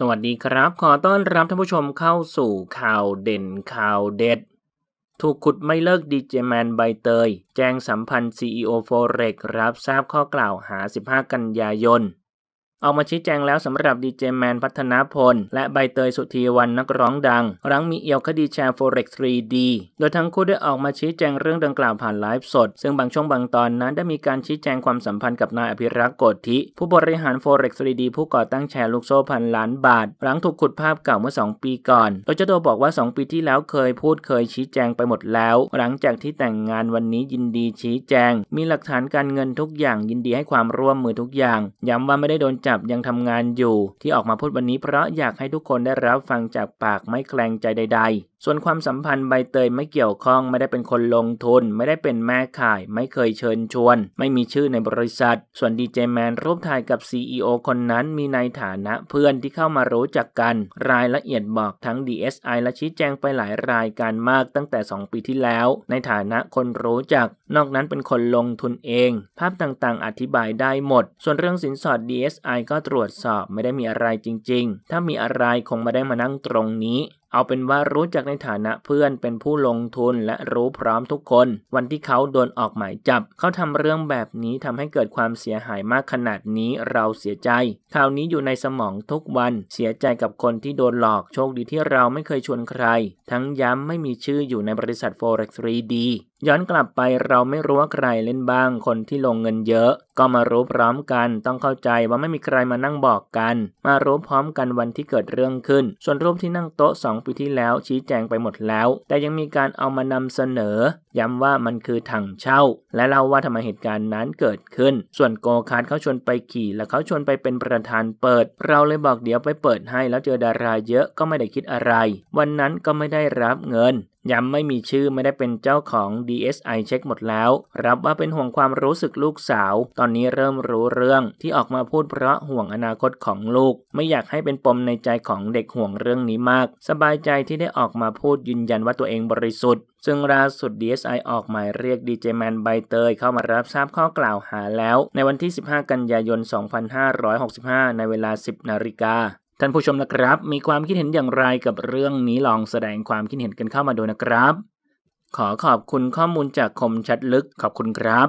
สวัสดีครับขอต้อนรับท่านผู้ชมเข้าสู่ข่าวเด่นข่าวเด็ดถูกขุดไม่เลิกดีเจแมนใบเตย แจ้งสัมพันธ์ CEO f o r e x รับทราบข้อกล่าวหา 15 กันยายนออกมาชี้แจงแล้วสำหรับดีเจแมนพัฒนาพล และใบเตยสุธีวันนักร้องดัง รังมีเอียวคดีแชร์โฟเร็กซ์ 3D โดยทั้งคู่ได้ออกมาชี้แจงเรื่องดังกล่าวผ่านไลฟ์สด ซึ่งบางช่วงบางตอนนั้น ได้มีการชี้แจงความสัมพันธ์กับนายอภิรักษ์โกธิผู้บริหารโฟเร็กซ์ 3D ผู้ก่อตั้งแชร์ลูกโซ่พันล้านบาทหลังถูกขุดภาพเก่าเมื่อ 2 ปีก่อนโดยเจ้าตัวบอกว่า 2 ปีที่แล้วเคยพูดเคยชี้แจงไปหมดแล้ว หลังจากที่แต่งงานวันนี้ยินดีชี้แจง มีหลักฐานการเงินทุกอย่างยินดีให้ความร่วมมือทุกอย่างย้ำว่าไม่ได้โดนจับยังทำงานอยู่ ที่ออกมาพูดวันนี้เพราะอยากให้ทุกคนได้รับฟังจากปากไม่แคลงใจใดส่วนความสัมพันธ์ใบเตยไม่เกี่ยวข้อง ไม่ได้เป็นคนลงทุน ไม่ได้เป็นแม่ขาย ไม่เคยเชิญชวน ไม่มีชื่อในบริษัท ส่วนดีเจแมนรูปถ่ายกับ CEO คนนั้นมีในฐานะเพื่อนที่เข้ามารู้จักกัน รายละเอียดบอกทั้ง DSI และชี้แจงไปหลายรายการมากตั้งแต่ 2 ปีที่แล้ว ในฐานะคนรู้จัก นอกนั้นเป็นคนลงทุนเอง ภาพต่างๆ อธิบายได้หมด ส่วนเรื่องสินสอด DSI ก็ตรวจสอบไม่ได้มีอะไรจริง ๆ ถ้ามีอะไรคงไม่ได้มานั่งตรงนี้เอาเป็นว่ารู้จักในฐานะเพื่อนเป็นผู้ลงทุนและรู้พร้อมทุกคน วันที่เขาโดนออกหมายจับ เขาทำเรื่องแบบนี้ทำให้เกิดความเสียหายมากขนาดนี้เราเสียใจ ข่าวนี้อยู่ในสมองทุกวัน เสียใจกับคนที่โดนหลอกโชคดีที่เราไม่เคยชวนใคร ทั้งย้ำไม่มีชื่ออยู่ในบริษัท Forex 3D ย้อนกลับไปเราไม่รู้ว่าใครเล่นบ้างคนที่ลงเงินเยอะ ก็มารู้พร้อมกันต้องเข้าใจว่าไม่มีใครมานั่งบอกกัน มารู้พร้อมกันวันที่เกิดเรื่องขึ้น ส่วนรูปที่นั่งโต๊ะ2ปีที่แล้ว ชี้แจงไปหมดแล้ว แต่ยังมีการเอามานำเสนอ ย้ำว่ามันคือถังเช่า และเล่าว่าทำไมเหตุการณ์นั้นเกิดขึ้น ส่วนโกคาร์ดเขาชวนไปขี่และเขาชวนไปเป็นประธานเปิด เราเลยบอกเดี๋ยวไปเปิดให้แล้วเจอดาราเยอะก็ไม่ได้คิดอะไร วันนั้นก็ไม่ได้รับเงินย้ำไม่มีชื่อไม่ได้เป็นเจ้าของ DSI เช็คหมดแล้ว รับว่าเป็นห่วงความรู้สึกลูกสาว ตอนนี้เริ่มรู้เรื่องที่ออกมาพูดเพราะห่วงอนาคตของลูก ไม่อยากให้เป็นปมในใจของเด็กห่วงเรื่องนี้มาก สบายใจที่ได้ออกมาพูดยืนยันว่าตัวเองบริสุทธิ์ ซึ่งล่าสุด DSI ออกหมายเรียกดีเจแมนใบเตย เข้ามารับทราบข้อกล่าวหาแล้ว ในวันที่ 15 กันยายน 2565 ในเวลา 10 นาฬิกาท่านผู้ชมนะครับมีความคิดเห็นอย่างไรกับเรื่องนี้ลองแสดงความคิดเห็นกันเข้ามาดูนะครับ ขอขอบคุณข้อมูลจากคมชัดลึกขอบคุณครับ